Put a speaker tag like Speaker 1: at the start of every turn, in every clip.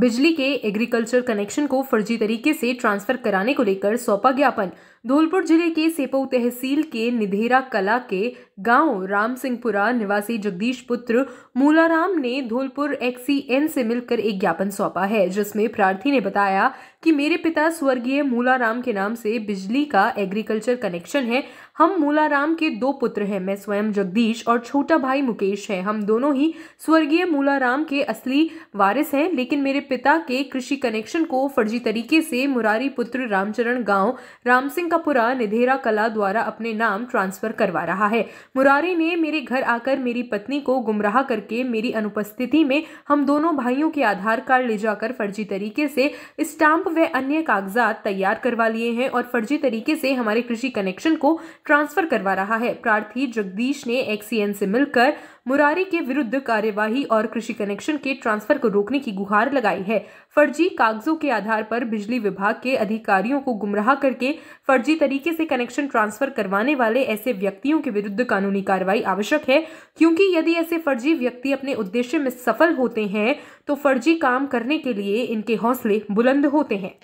Speaker 1: बिजली के agriculture connection को फर्जी तरीके से ट्रांसफर कराने को लेकर सौंपा ज्ञापन धौलपुर जिले के सेपो तहसील के निधेरा कला के गांव राम सिंहपुरा निवासी जगदीश पुत्र मूलाराम ने धौलपुर एक्सीएन से मिलकर एक ज्ञापन सौंपा है जिसमें प्रार्थी ने बताया कि मेरे पिता स्वर्गीय मूलाराम के नाम से बिजली का एग्रीकल्चर कनेक्शन है हम मूलाराम के दो पुत्र हैं मैं स्वयं जगदीश और छोटा भाई मुकेश है हम दोनों ही स्वर्गीय मूलाराम के असली वारिस हैं लेकिन मेरे पिता के कृषि कनेक्शन को फर्जी तरीके से मुरारी पुत्र रामचरण गांव राम सिंह का पुरा निधेरा कला द्वारा अपने नाम ट्रांसफर करवा रहा है मुरारी ने मेरे घर आकर मेरी पत्नी को गुमराह करके मेरी अनुपस्थिति में हम दोनों भाइयों के आधार कार्ड ले जाकर फर्जी तरीके से स्टाम्प व अन्य कागजात तैयार करवा लिए हैं और फर्जी तरीके से हमारे कृषि कनेक्शन को ट्रांसफर करवा रहा है प्रार्थी जगदीश ने एक्सीएन से मिलकर मुरारी के विरुद्ध कार्यवाही और कृषि कनेक्शन के ट्रांसफर को रोकने की गुहार लगाई है फर्जी कागजों के आधार पर बिजली विभाग के अधिकारियों को गुमराह करके फर्जी तरीके से कनेक्शन ट्रांसफर करवाने वाले ऐसे व्यक्तियों के विरुद्ध कानूनी कार्रवाई आवश्यक है क्योंकि यदि ऐसे फर्जी व्यक्ति अपने उद्देश्य में सफल होते हैं तो फर्जी काम करने के लिए इनके हौसले बुलंद होते हैं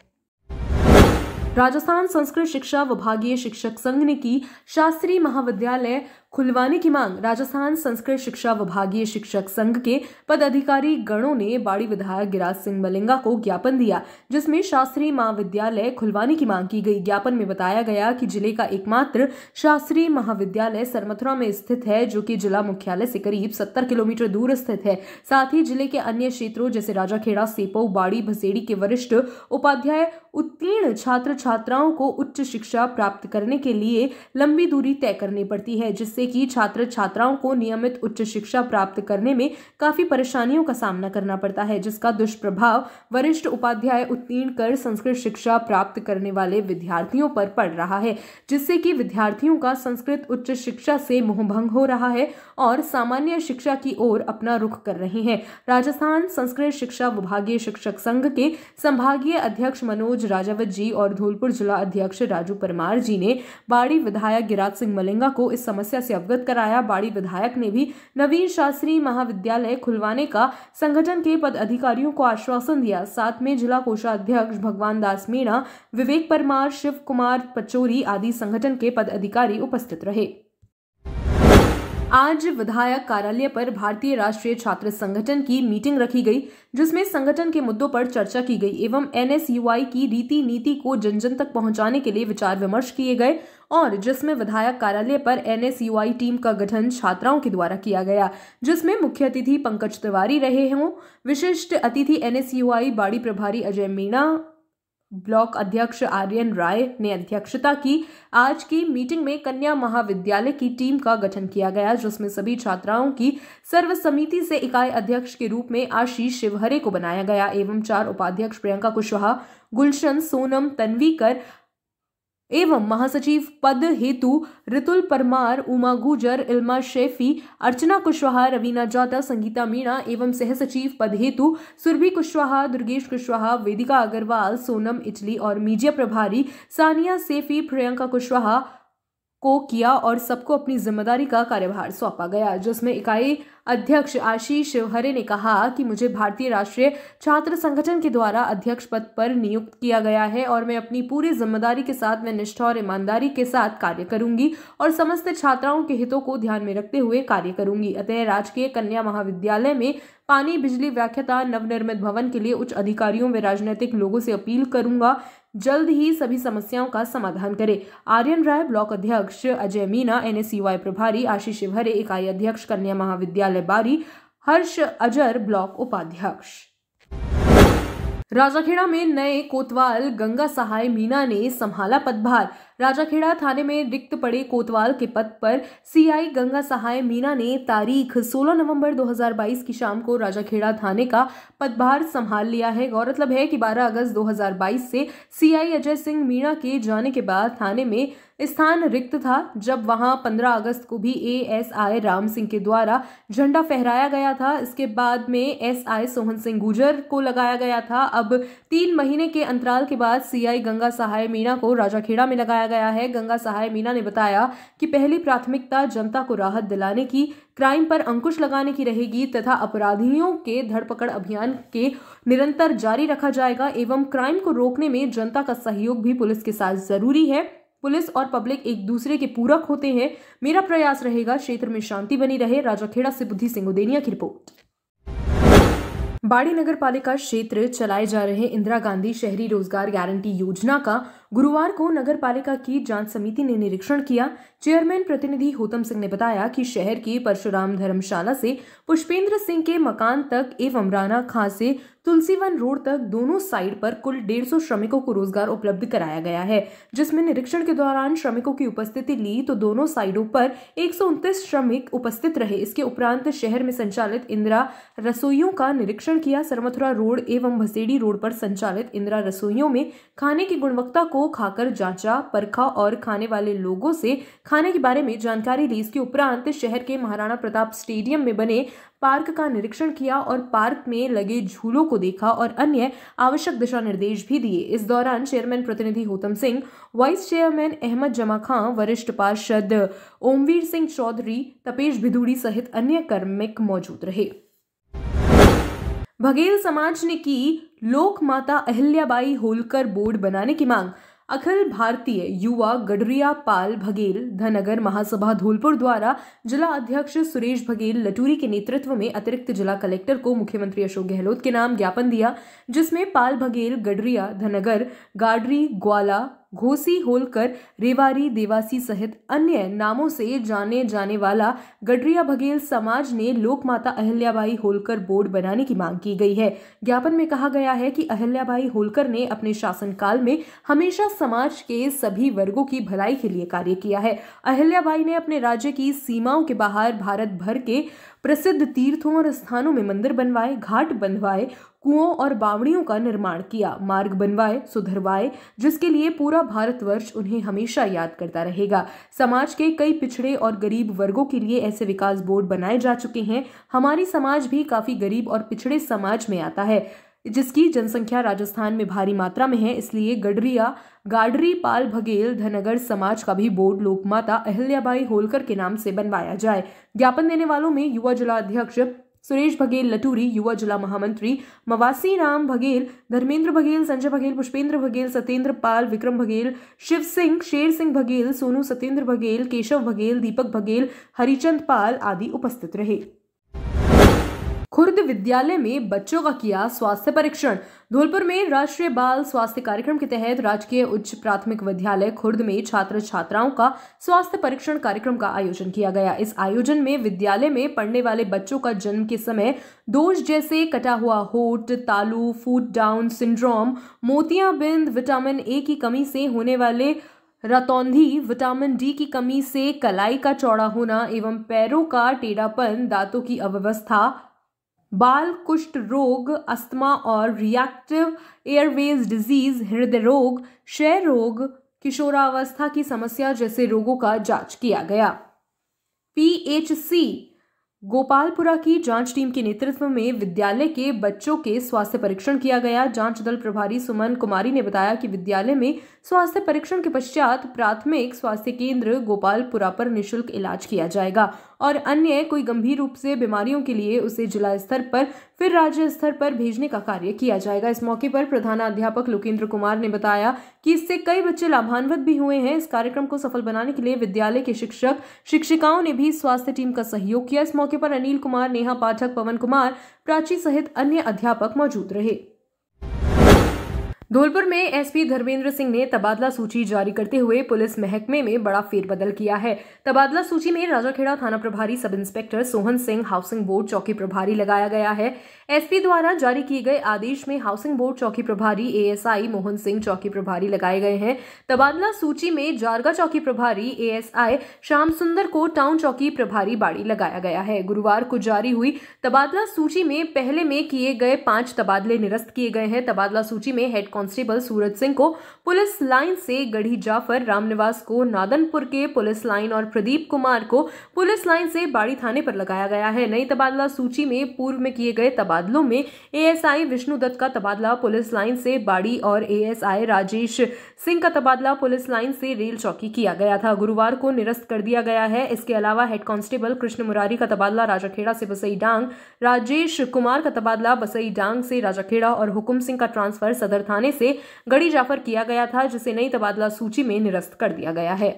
Speaker 1: राजस्थान संस्कृत शिक्षा विभागीय शिक्षक संघ ने की शास्त्रीय महाविद्यालय खुलवाने की मांग राजस्थान संस्कृत शिक्षा विभागीय शिक्षक संघ के पदाधिकारी गणों ने बाड़ी विधायक गिराज सिंह मलिंगा को ज्ञापन दिया जिसमें शास्त्रीय महाविद्यालय खुलवाने की मांग की गई ज्ञापन में बताया गया कि जिले का एकमात्र शास्त्रीय महाविद्यालय सरमथुरा में स्थित है जो कि जिला मुख्यालय से करीब सत्तर किलोमीटर दूर स्थित है साथ ही जिले के अन्य क्षेत्रों जैसे राजाखेड़ा सेपो बाड़ी भसेड़ी के वरिष्ठ उपाध्याय उत्तीर्ण छात्र छात्राओं को उच्च शिक्षा प्राप्त करने के लिए लंबी दूरी तय करनी पड़ती है जिससे जिससे कि छात्र छात्राओं को नियमित उच्च शिक्षा प्राप्त करने में काफ़ी परेशानियों का सामना करना पड़ता है जिसका दुष्प्रभाव वरिष्ठ उपाध्याय उत्तीर्ण कर संस्कृत शिक्षा प्राप्त करने वाले विद्यार्थियों पर पड़ रहा है जिससे कि विद्यार्थियों का संस्कृत उच्च शिक्षा से मोहभंग हो रहा है और सामान्य शिक्षा की ओर अपना रुख कर रहे हैं राजस्थान संस्कृत शिक्षा विभागीय शिक्षक संघ के संभागीय अध्यक्ष मनोज राजावत जी और धौलपुर जिला अध्यक्ष राजू परमार जी ने बाड़ी विधायक गिराज सिंह मलिंगा को इस समस्या से अवगत कराया बाड़ी विधायक ने भी नवीन शास्त्री महाविद्यालय खुलवाने का संगठन के पदाधिकारियों को आश्वासन दिया साथ में जिला कोषाध्यक्ष भगवान दास मीणा विवेक परमार शिव कुमार पचोरी आदि संगठन के पदाधिकारी उपस्थित रहे आज विधायक कार्यालय पर भारतीय राष्ट्रीय छात्र संगठन की मीटिंग रखी गई जिसमें संगठन के मुद्दों पर चर्चा की गई एवं एनएसयूआई की रीति नीति को जन जन तक पहुंचाने के लिए विचार विमर्श किए गए और जिसमें विधायक कार्यालय पर एनएसयूआई टीम का गठन छात्राओं के द्वारा किया गया जिसमें मुख्य अतिथि पंकज तिवारी रहे हों विशिष्ट अतिथि एनएसयूआई बाड़ी प्रभारी अजय मीणा ब्लॉक अध्यक्ष आर्यन राय ने अध्यक्षता की आज की मीटिंग में कन्या महाविद्यालय की टीम का गठन किया गया जिसमें सभी छात्राओं की सर्वसमिति से इकाई अध्यक्ष के रूप में आशीष शिवहरे को बनाया गया एवं चार उपाध्यक्ष प्रियंका कुशवाहा गुलशन सोनम तन्वीकर एवं महासचिव पद हेतु रितुल परमार उमा गुजर इल्मा शेफी अर्चना कुशवाहा रवीना जाटा संगीता मीणा एवं सह सचिव पद हेतु सुरभि कुशवाहा दुर्गेश कुशवाहा वेदिका अग्रवाल सोनम इटली और मीडिया प्रभारी सानिया सेफी प्रियंका कुशवाहा को किया और सबको अपनी जिम्मेदारी का कार्यभार सौंपा गया जिसमें इकाई अध्यक्ष आशीष शिवहरे ने कहा कि मुझे भारतीय राष्ट्रीय छात्र संगठन के द्वारा अध्यक्ष पद पर नियुक्त किया गया है और मैं अपनी पूरी जिम्मेदारी के साथ मैं निष्ठा और ईमानदारी के साथ कार्य करूंगी और समस्त छात्राओं के हितों को ध्यान में रखते हुए कार्य करूंगी अतः राजकीय कन्या महाविद्यालय में पानी बिजली व्याख्याता नवनिर्मित भवन के लिए उच्च अधिकारियों व राजनीतिक लोगों से अपील करूंगा जल्द ही सभी समस्याओं का समाधान करें आर्यन राय ब्लॉक अध्यक्ष अजय मीना एनएसयूआई प्रभारी आशीष शिवहरे इकाई अध्यक्ष कन्या महाविद्यालय कार्यालय बारी हर्ष अजर ब्लॉक उपाध्यक्ष राजाखेड़ा में नए कोतवाल गंगा सहाय मीना ने संभाला पदभार राजाखेड़ा थाने में रिक्त पड़े कोतवाल के पद पर सीआई गंगा सहाय मीना ने तारीख 16 नवंबर 2022 की शाम को राजाखेड़ा थाने का पदभार संभाल लिया है गौरतलब है कि 12 अगस्त 2022 से सीआई अजय सिंह मीणा के जाने के बाद थाने में स्थान रिक्त था जब वहां 15 अगस्त को भी एएसआई राम सिंह के द्वारा झंडा फहराया गया था इसके बाद में एसआई सोहन सिंह गुजर को लगाया गया था अब तीन महीने के अंतराल के बाद सीआई गंगा सहाय मीणा को राजाखेड़ा में लगाया गया है गंगा सहाय मीणा ने बताया कि पहली प्राथमिकता जनता को राहत दिलाने की क्राइम पर अंकुश लगाने की रहेगी तथा अपराधियों के धरपकड़ अभियान के निरंतर जारी रखा जाएगा एवं क्राइम को रोकने में जनता का सहयोग भी पुलिस के साथ जरूरी है पुलिस और पब्लिक एक दूसरे के पूरक होते हैं मेरा प्रयास रहेगा क्षेत्र में शांति बनी रहे राजाखेड़ा से बुद्धि सिंह उदेनिया की रिपोर्ट बाड़ी नगर पालिका क्षेत्र चलाए जा रहे इंदिरा गांधी शहरी रोजगार गारंटी योजना का गुरुवार को नगर पालिका की जांच समिति ने निरीक्षण किया चेयरमैन प्रतिनिधि होतम सिंह ने बताया कि शहर की परशुराम धर्मशाला से पुष्पेंद्र सिंह के मकान तक एवं राणा खां से तुलसीवन रोड तक दोनों साइड पर कुल 150 श्रमिकों को रोजगार उपलब्ध कराया गया है जिसमें निरीक्षण के दौरान श्रमिकों की उपस्थिति ली तो दोनों साइडों पर एक श्रमिक उपस्थित रहे इसके उपरांत शहर में संचालित इंदिरा रसोइयों का निरीक्षण किया सरमथुरा रोड एवं भसेड़ी रोड पर संचालित इंदिरा रसोइयों में खाने की गुणवत्ता को खाकर जांचा परखा और खाने वाले लोगों से खाने के बारे में जानकारी ली इसके उपरांत शहर के महाराणा प्रताप स्टेडियम में बने पार्क का निरीक्षण किया और पार्क में लगे झूलों को देखा और अन्य आवश्यक दिशा निर्देश भी दिए इस दौरान चेयरमैन प्रतिनिधि होतम सिंह वाइस चेयरमैन अहमद जमा खां वरिष्ठ पार्षद ओमवीर सिंह चौधरी तपेश भिदुड़ी सहित अन्य कर्मिक मौजूद रहे भगेल समाज ने की लोक माता अहिल्याबाई होलकर बोर्ड बनाने की मांग अखिल भारतीय युवा गडरिया पाल भगेल धनगर महासभा धौलपुर द्वारा जिला अध्यक्ष सुरेश भगेल लटूरी के नेतृत्व में अतिरिक्त जिला कलेक्टर को मुख्यमंत्री अशोक गहलोत के नाम ज्ञापन दिया जिसमें पाल भगेल गडरिया धनगर गाडरी ग्वाला घोसी होलकर रेवारी देवासी सहित अन्य नामों से जाने जाने वाला गडरिया बघेल समाज ने लोकमाता अहिल्याबाई होलकर बोर्ड बनाने की मांग की गई है ज्ञापन में कहा गया है कि अहिल्याबाई होलकर ने अपने शासनकाल में हमेशा समाज के सभी वर्गों की भलाई के लिए कार्य किया है अहिल्याबाई ने अपने राज्य की सीमाओं के बाहर भारत भर के प्रसिद्ध तीर्थों और स्थानों में मंदिर बनवाए घाट बनवाए कुओं और बावड़ियों का निर्माण किया मार्ग बनवाए सुधरवाए जिसके लिए पूरा भारतवर्ष उन्हें हमेशा याद करता रहेगा समाज के कई पिछड़े और गरीब वर्गों के लिए ऐसे विकास बोर्ड बनाए जा चुके हैं हमारी समाज भी काफ़ी गरीब और पिछड़े समाज में आता है जिसकी जनसंख्या राजस्थान में भारी मात्रा में है इसलिए गडरिया गाडरी पाल बघेल धनगर समाज का भी बोर्ड लोकमाता अहिल्याबाई होलकर के नाम से बनवाया जाए ज्ञापन देने वालों में युवा जिला अध्यक्ष सुरेश बघेल लटूरी युवा जिला महामंत्री मवासी राम बघेल धर्मेंद्र बघेल संजय बघेल पुष्पेंद्र बघेल सत्येंद्र पाल विक्रम बघेल शिव सिंह शेर सिंह बघेल सोनू सत्येंद्र बघेल केशव बघेल दीपक बघेल हरिचंद पाल आदि उपस्थित रहे खुर्द विद्यालय में बच्चों का किया स्वास्थ्य परीक्षण धौलपुर में राष्ट्रीय बाल स्वास्थ्य कार्यक्रम के तहत राजकीय उच्च प्राथमिक विद्यालय खुर्द में छात्र छात्राओं का स्वास्थ्य परीक्षण कार्यक्रम का आयोजन किया गया इस आयोजन में विद्यालय में पढ़ने वाले बच्चों का जन्म के समय दोष जैसे कटा हुआ होट तालू फूट डाउन सिंड्रोम मोतियाबिंद विटामिन ए की कमी से होने वाले रतौंधी विटामिन डी की कमी से कलाई का चौड़ा होना एवं पैरों का टेढ़ापन दांतों की अव्यवस्था बाल कुष्ठ रोग अस्थमा और रिएक्टिव एयरवेज डिजीज हृदय रोग क्षय रोग किशोरावस्था की समस्या जैसे रोगों का जांच किया गया पीएचसी गोपालपुरा की जांच टीम के नेतृत्व में विद्यालय के बच्चों के स्वास्थ्य परीक्षण किया गया जांच दल प्रभारी सुमन कुमारी ने बताया कि विद्यालय में स्वास्थ्य परीक्षण के पश्चात प्राथमिक स्वास्थ्य केंद्र गोपालपुरा पर निशुल्क इलाज किया जाएगा और अन्य कोई गंभीर रूप से बीमारियों के लिए उसे जिला स्तर पर फिर राज्य स्तर पर भेजने का कार्य किया जाएगा इस मौके पर प्रधानाध्यापक लोकेन्द्र कुमार ने बताया कि इससे कई बच्चे लाभान्वित भी हुए हैं इस कार्यक्रम को सफल बनाने के लिए विद्यालय के शिक्षक शिक्षिकाओं ने भी स्वास्थ्य टीम का सहयोग किया इस मौके पर अनिल कुमार नेहा पाठक पवन कुमार प्राची सहित अन्य अध्यापक मौजूद रहे धौलपुर में एसपी धर्मेंद्र सिंह ने तबादला सूची जारी करते हुए पुलिस महकमे में बड़ा फेरबदल किया है तबादला सूची में राजाखेड़ा थाना प्रभारी sub inspector Sohan Singh housing board चौकी प्रभारी लगाया गया है एसपी द्वारा जारी किए गए आदेश में हाउसिंग बोर्ड चौकी प्रभारी एएसआई मोहन सिंह चौकी प्रभारी लगाए गए हैं तबादला सूची में जारगा चौकी प्रभारी एएसआई श्याम सुंदर को टाउन चौकी प्रभारी बाड़ी लगाया गया है गुरुवार को जारी हुई तबादला सूची में पहले में किए गए पांच तबादले निरस्त किए गए हैं तबादला सूची में हेड कांस्टेबल सूरज सिंह को पुलिस लाइन से गढ़ी जाफर रामनिवास को नादनपुर के पुलिस लाइन और प्रदीप कुमार को पुलिस लाइन से बाड़ी थाने पर लगाया गया है नई तबादला सूची में पूर्व में किए गए तबादलों में एएसआई विष्णु दत्त का तबादला पुलिस लाइन से बाड़ी और एएसआई राजेश सिंह का तबादला पुलिस लाइन से रेल चौकी किया गया था गुरुवार को निरस्त कर दिया गया है इसके अलावा हेड कांस्टेबल कृष्ण मुरारी का तबादला राजाखेड़ा से बसई डांग राजेश कुमार का तबादला बसई डांग से राजाखेड़ा और हुकुम सिंह का ट्रांसफर सदर थाने से गड़ी जाफर किया गया था जिसे नई तबादला सूची में निरस्त कर दिया गया है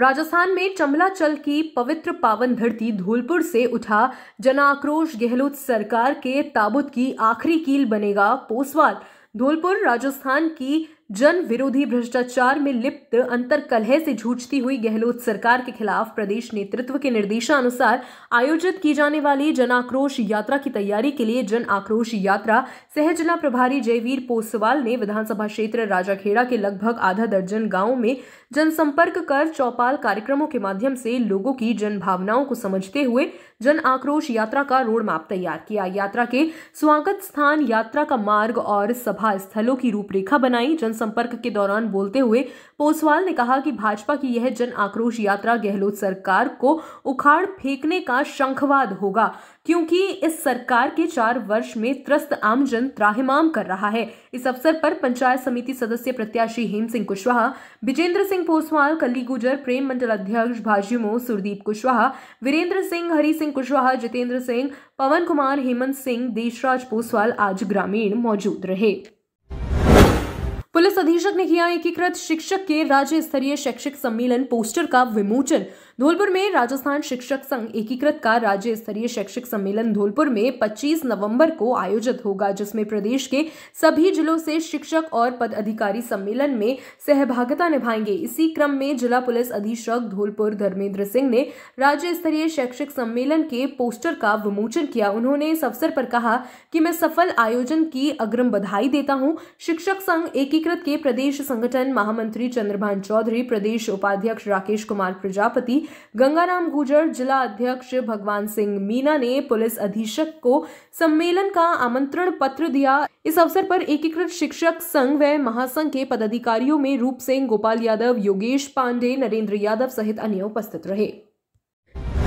Speaker 1: राजस्थान में चमला चल की पवित्र पावन धरती धोलपुर से उठा जन आक्रोश गहलोत सरकार के ताबुत की आखिरी कील बनेगा पोसवाल धौलपुर राजस्थान की जन विरोधी भ्रष्टाचार में लिप्त अंतर कलह से जूझती हुई गहलोत सरकार के खिलाफ प्रदेश नेतृत्व के निर्देशानुसार आयोजित की जाने वाली जन आक्रोश यात्रा की तैयारी के लिए जन आक्रोश यात्रा सह जिला प्रभारी जयवीर पोसवाल ने विधानसभा क्षेत्र राजाखेड़ा के लगभग आधा दर्जन गांव में जनसंपर्क कर चौपाल कार्यक्रमों के माध्यम से लोगों की जन भावनाओं को समझते हुए जन आक्रोश यात्रा का रोड मैप तैयार किया यात्रा के स्वागत स्थान यात्रा का मार्ग और सभा स्थलों की रूपरेखा बनाई जन जनसंपर्क के दौरान बोलते हुए पोसवाल ने कहा कि भाजपा की यह जन आक्रोश यात्रा गहलोत सरकार को उखाड़ फेंकने का शंखवाद होगा क्योंकि इस सरकार के चार वर्ष में त्रस्त आमजन त्राहिमाम कर रहा है इस अवसर पर पंचायत समिति सदस्य प्रत्याशी हेम सिंह कुशवाहा विजेंद्र सिंह पोसवाल कली गुजर प्रेम मंडल अध्यक्ष भाजीमो सुरदीप कुशवाहा वीरेंद्र सिंह हरि सिंह कुशवाहा जितेंद्र सिंह पवन कुमार हेमंत सिंह देशराज पोसवाल आज ग्रामीण मौजूद रहे पुलिस अधीक्षक ने किया एकीकृत शिक्षक के राज्य स्तरीय शैक्षिक सम्मेलन पोस्टर का विमोचन धौलपुर में राजस्थान शिक्षक संघ एकीकृत का राज्य स्तरीय शैक्षिक सम्मेलन धौलपुर में 25 नवंबर को आयोजित होगा जिसमें प्रदेश के सभी जिलों से शिक्षक और पदाधिकारी सम्मेलन में सहभागिता निभाएंगे इसी क्रम में जिला पुलिस अधीक्षक धौलपुर धर्मेंद्र सिंह ने राज्य स्तरीय शैक्षिक सम्मेलन के पोस्टर का विमोचन किया उन्होंने इस अवसर पर कहा कि मैं सफल आयोजन की अग्रिम बधाई देता हूँ शिक्षक संघ एकीकृत के प्रदेश संगठन महामंत्री चंद्रभान चौधरी प्रदेश उपाध्यक्ष राकेश कुमार प्रजापति गंगाराम गुजर जिला अध्यक्ष भगवान सिंह मीना ने पुलिस अधीक्षक को सम्मेलन का आमंत्रण पत्र दिया इस अवसर पर एकीकृत शिक्षक संघ व महासंघ के पदाधिकारियों में रूप सिंह गोपाल यादव योगेश पांडे नरेंद्र यादव सहित अन्य उपस्थित रहे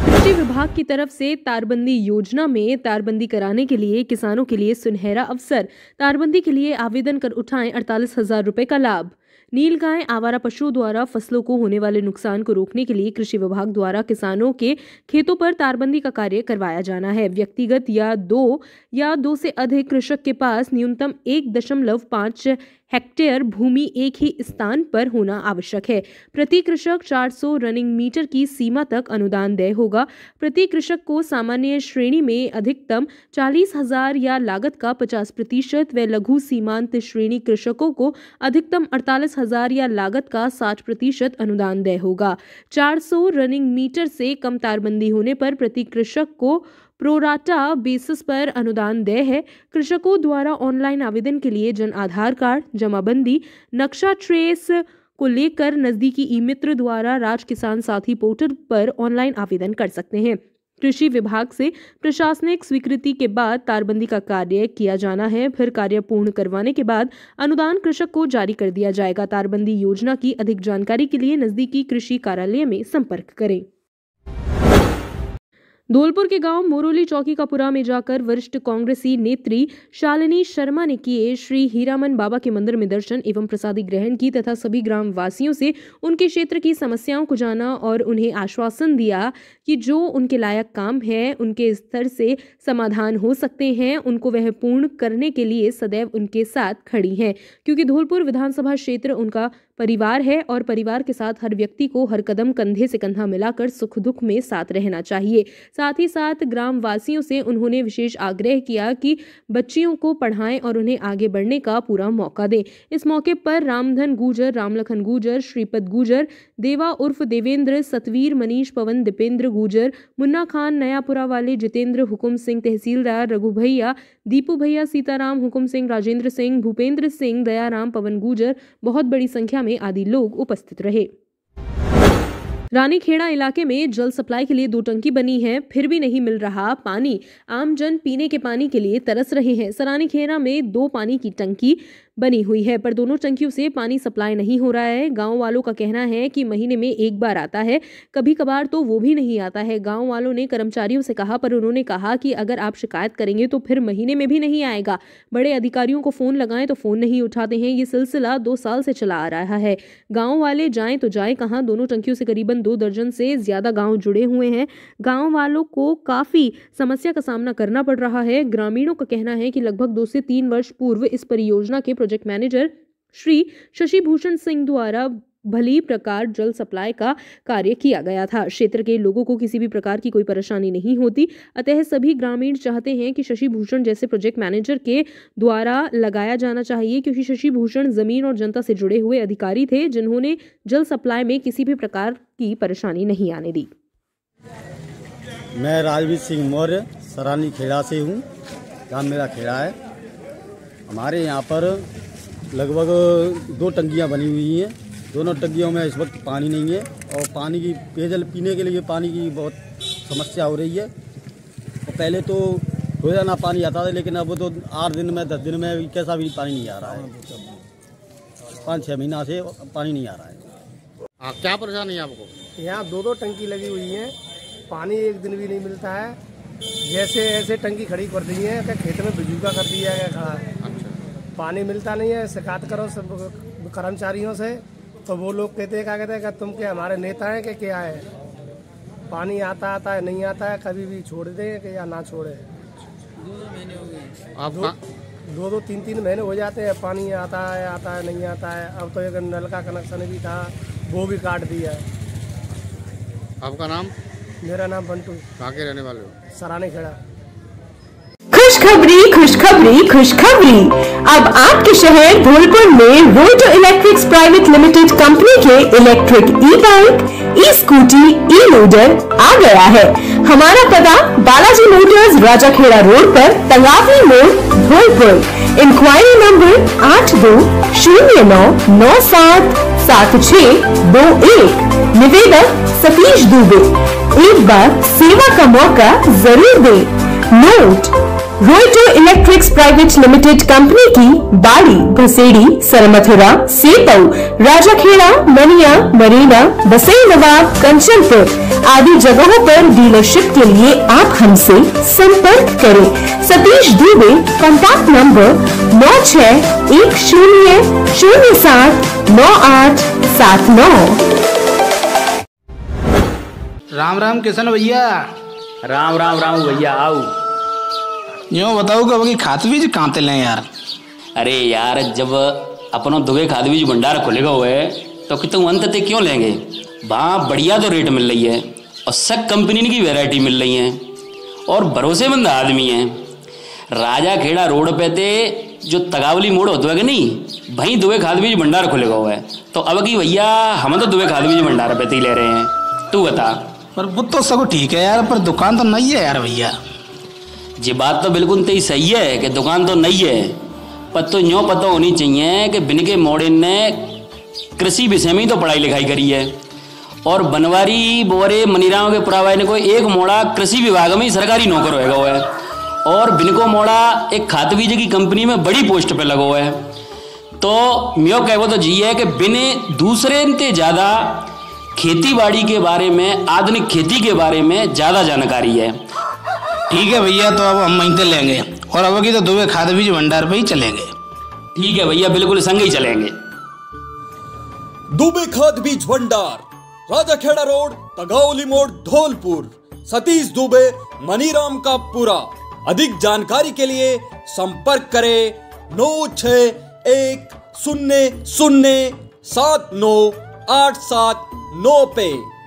Speaker 1: कृषि विभाग की तरफ से तारबंदी योजना में तारबंदी कराने के लिए किसानों के लिए सुनहरा अवसर तारबंदी के लिए आवेदन कर उठाएं अड़तालीस हजार रूपए का लाभ नील गाय आवारा पशुओं द्वारा फसलों को होने वाले नुकसान को रोकने के लिए कृषि विभाग द्वारा किसानों के खेतों पर तारबंदी का कार्य करवाया जाना है व्यक्तिगत या दो या दो से अधिक कृषक के पास न्यूनतम एक दशमलव पांच हेक्टेयर भूमि एक ही स्थान पर होना आवश्यक है प्रति कृषक 400 रनिंग मीटर की सीमा तक अनुदान दे होगा प्रति कृषक को सामान्य श्रेणी में अधिकतम चालीस हजार या लागत का 50 प्रतिशत व लघु सीमांत श्रेणी कृषकों को अधिकतम अड़तालीस हजार या लागत का 60 प्रतिशत अनुदान दे होगा 400 रनिंग मीटर से कम तारबंदी होने पर प्रति कृषक को प्रोराटा बेसिस पर अनुदान दे है कृषकों द्वारा ऑनलाइन आवेदन के लिए जन आधार कार्ड जमाबंदी नक्शा ट्रेस को लेकर नज़दीकी ई मित्र द्वारा राज किसान साथी पोर्टल पर ऑनलाइन आवेदन कर सकते हैं कृषि विभाग से प्रशासनिक स्वीकृति के बाद तारबंदी का कार्य किया जाना है फिर कार्य पूर्ण करवाने के बाद अनुदान कृषक को जारी कर दिया जाएगा तारबंदी योजना की अधिक जानकारी के लिए नज़दीकी कृषि कार्यालय में संपर्क करें धौलपुर के गांव मोरोली चौकी कापुरा में जाकर वरिष्ठ कांग्रेसी नेत्री शालिनी शर्मा ने किए श्री हीरामन बाबा के मंदिर में दर्शन एवं प्रसादी ग्रहण की तथा सभी ग्रामवासियों से उनके क्षेत्र की समस्याओं को जाना और उन्हें आश्वासन दिया कि जो उनके लायक काम है उनके स्तर से समाधान हो सकते हैं उनको वह पूर्ण करने के लिए सदैव उनके साथ खड़ी हैं क्योंकि धौलपुर विधानसभा क्षेत्र उनका परिवार है और परिवार के साथ हर व्यक्ति को हर कदम कंधे से कंधा मिलाकर सुख दुख में साथ रहना चाहिए साथ ही साथ ग्रामवासियों से उन्होंने विशेष आग्रह किया कि बच्चियों को पढ़ाएं और उन्हें आगे बढ़ने का पूरा मौका दें इस मौके पर रामधन गुजर रामलखन गुजर श्रीपद गुजर देवा उर्फ देवेंद्र सतवीर मनीष पवन दीपेंद्र गुजर मुन्ना खान नयापुरा वाले जितेंद्र हुकुम सिंह तहसीलदार रघु भैया दीपू भैया सीताराम हुकुम सिंह राजेंद्र सिंह भूपेंद्र सिंह दयाराम पवन गुजर बहुत बड़ी संख्या में में आदि लोग उपस्थित रहे रानीखेड़ा इलाके में जल सप्लाई के लिए दो टंकी बनी है फिर भी नहीं मिल रहा पानी आमजन पीने के पानी के लिए तरस रहे हैं सरानीखेड़ा में दो पानी की टंकी बनी हुई है पर दोनों टंकियों से पानी सप्लाई नहीं हो रहा है गाँव वालों का कहना है कि महीने में एक बार आता है कभी कभार तो वो भी नहीं आता है गाँव वालों ने कर्मचारियों से कहा पर उन्होंने कहा कि अगर आप शिकायत करेंगे तो फिर महीने में भी नहीं आएगा बड़े अधिकारियों को फ़ोन लगाएं तो फ़ोन नहीं उठाते हैं ये सिलसिला दो साल से चला आ रहा है गाँव वाले जाएँ तो जाएँ कहाँ दोनों टंकियों से करीबन दो दर्जन से ज़्यादा गाँव जुड़े हुए हैं गाँव वालों को काफ़ी समस्या का सामना करना पड़ रहा है ग्रामीणों का कहना है कि लगभग दो से तीन वर्ष पूर्व इस परियोजना के प्रोजेक्ट मैनेजर श्री शशि भूषण सिंह द्वारा भली प्रकार जल सप्लाई का कार्य किया गया था क्षेत्र के लोगों को किसी भी प्रकार की कोई परेशानी नहीं होती अतः सभी ग्रामीण चाहते हैं कि शशि भूषण जैसे प्रोजेक्ट मैनेजर के द्वारा लगाया जाना चाहिए क्योंकि शशि भूषण जमीन और जनता से जुड़े हुए अधिकारी थे जिन्होंने जल सप्लाई में किसी भी प्रकार की परेशानी नहीं आने दी
Speaker 2: मैं राजवीर सिंह मौर्य सरानी खेड़ा से हूँ मेरा खेड़ा है हमारे यहाँ पर लगभग दो टंकियाँ बनी हुई हैं दोनों टंकियों में इस वक्त पानी नहीं है और पानी की पेयजल पीने के लिए पानी की बहुत समस्या हो रही है और तो पहले तो रोजाना पानी आता था लेकिन अब तो आठ दिन में दस दिन में कैसा भी पानी नहीं आ रहा है पाँच छः महीना से पानी नहीं आ रहा है आ, हाँ, क्या परेशानी है आपको यहाँ दो दो टंकी लगी हुई है पानी एक दिन भी नहीं मिलता है जैसे ऐसे टंकी खड़ी कर दी है क्या तो खेत में बिजुका कर दिया गया खड़ा है पानी मिलता नहीं है शिकायत करो सब कर्मचारियों से तो वो लोग कहते हैं क्या कहते हैं तुम क्या हमारे नेता हैं कि क्या है पानी आता आता है नहीं आता है कभी भी छोड़ दे कि या ना छोड़े आप दो, दो दो तीन तीन महीने हो जाते हैं पानी आता है आता है नहीं आता है अब तो एक नल का कनेक्शन भी था वो भी काट दिया आपका नाम मेरा नाम
Speaker 1: बंटू कहाँ के रहने वाले हो सराने खेड़ा खबरी खुशखबरी खुशखबरी अब आपके शहर धौलपुर में Roto electrics private limited company के electric e bike e scooty e loader आ गया है हमारा पता बालाजी मोटर्स खेड़ा रोड पर तंगावली मोड़ धौलपुर इंक्वायरी नंबर आठ दो शून्य नौ नौ सात सात छः दो एक निवेदक सतीश दुबे एक बार सेवा का मौका जरूर दे note Roto electrics private limited company की बाड़ी भसेड़ी सरमथुरा सेतऊ राजाखेड़ा मनिया मरीना बसई नवाब कंचनपुर आदि जगहों पर डीलरशिप के लिए आप हमसे संपर्क करें सतीश दुबे कॉन्टैक्ट नंबर नौ छः एक शून्य शून्य सात नौ आठ सात नौ
Speaker 2: राम राम किशन भैया राम राम राम भैया आओ यो बताओ कब की खात बीज कहाँ ते लें यार अरे यार जब अपनों दुबे खाद बीज भंडार खुलेगा हुए तो कितने अंत तक क्यों लेंगे वहाँ बढ़िया तो रेट मिल रही है और सब कंपनी की वेराइटी मिल रही है और भरोसेमंद आदमी है राजा खेड़ा रोड पे थे जो तगावली मोड़ होता है कि नहीं भाई दुबे खाद बीज भंडार खुलेगा हुआ है तो अब की भैया हम तो दुबे खाद बीज भंडार पे ही ले रहे हैं तू बता पर वो तो सब ठीक है यार पर दुकान तो नहीं है यार भैया जी बात तो बिल्कुल तेई सही है कि दुकान तो नहीं है पर तो यो पता होनी चाहिए कि बिनके मोड़े ने कृषि विषय में ही तो पढ़ाई लिखाई करी है और बनवारी बोरे मनीराव के पुरावा ने कोई एक मोड़ा कृषि विभाग में ही सरकारी नौकर होएगा हुआ है और बिनको मोड़ा एक खाद बीज की कंपनी में बड़ी पोस्ट पर लगा हुआ है तो म्यो कहो तो जी है कि बिने दूसरे इनते ज़्यादा खेती बाड़ी के बारे में आधुनिक खेती के बारे में ज़्यादा जानकारी है ठीक है भैया तो अब हम वहीं से लेंगे और अब की तो दुबे खाद बीज भंडार पे ही चलेंगे ठीक है भैया बिल्कुल संग ही चलेंगे दुबे खाद बीज भंडार राजा खेड़ा रोड तगावली मोड़ धौलपुर सतीश दुबे मनीराम का पूरा अधिक जानकारी के लिए संपर्क करें नौ छ एक शून्य शून्य सात नौ आठ सात नौ पे